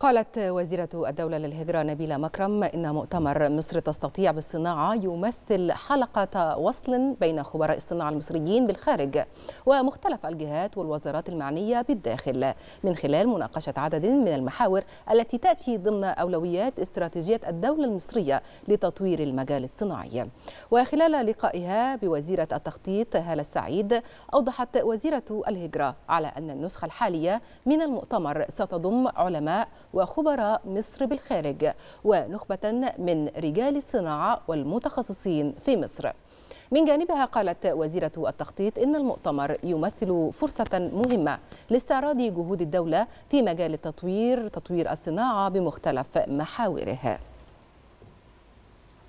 قالت وزيرة الدولة للهجرة نبيلة مكرم إن مؤتمر مصر تستطيع بالصناعة يمثل حلقة وصل بين خبراء الصناعة المصريين بالخارج ومختلف الجهات والوزارات المعنية بالداخل من خلال مناقشة عدد من المحاور التي تأتي ضمن أولويات استراتيجية الدولة المصرية لتطوير المجال الصناعي وخلال لقائها بوزيرة التخطيط هالة السعيد أوضحت وزيرة الهجرة على أن النسخة الحالية من المؤتمر ستضم علماء وخبراء مصر بالخارج ونخبة من رجال الصناعة والمتخصصين في مصر من جانبها قالت وزيرة التخطيط إن المؤتمر يمثل فرصة مهمة لاستعراض جهود الدولة في مجال التطوير تطوير الصناعة بمختلف محاوره